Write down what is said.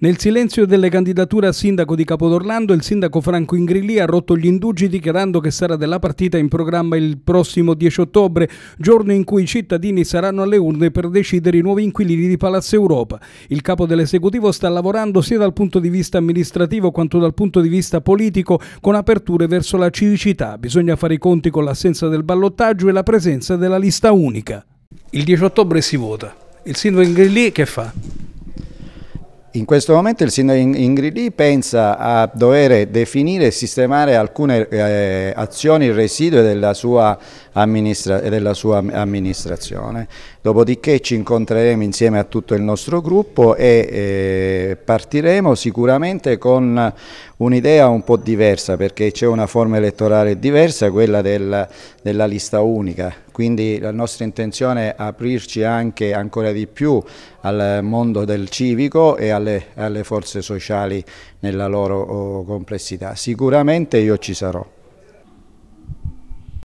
Nel silenzio delle candidature a sindaco di Capodorlando, il sindaco Franco Ingrilli ha rotto gli indugi dichiarando che sarà della partita in programma il prossimo 10 ottobre, giorno in cui i cittadini saranno alle urne per decidere i nuovi inquilini di Palazzo Europa. Il capo dell'esecutivo sta lavorando sia dal punto di vista amministrativo quanto dal punto di vista politico con aperture verso la civicità. Bisogna fare i conti con l'assenza del ballottaggio e la presenza della lista unica. Il 10 ottobre si vota. Il sindaco Ingrilli che fa? In questo momento il sindaco Ingridi pensa a dover definire e sistemare alcune eh, azioni residue della sua, amministra della sua amministrazione. Dopodiché ci incontreremo insieme a tutto il nostro gruppo e eh, partiremo sicuramente con un'idea un po' diversa perché c'è una forma elettorale diversa, quella del, della lista unica. Quindi la nostra intenzione è aprirci anche ancora di più al mondo del civico e alle alle, alle forze sociali nella loro oh, complessità. Sicuramente io ci sarò.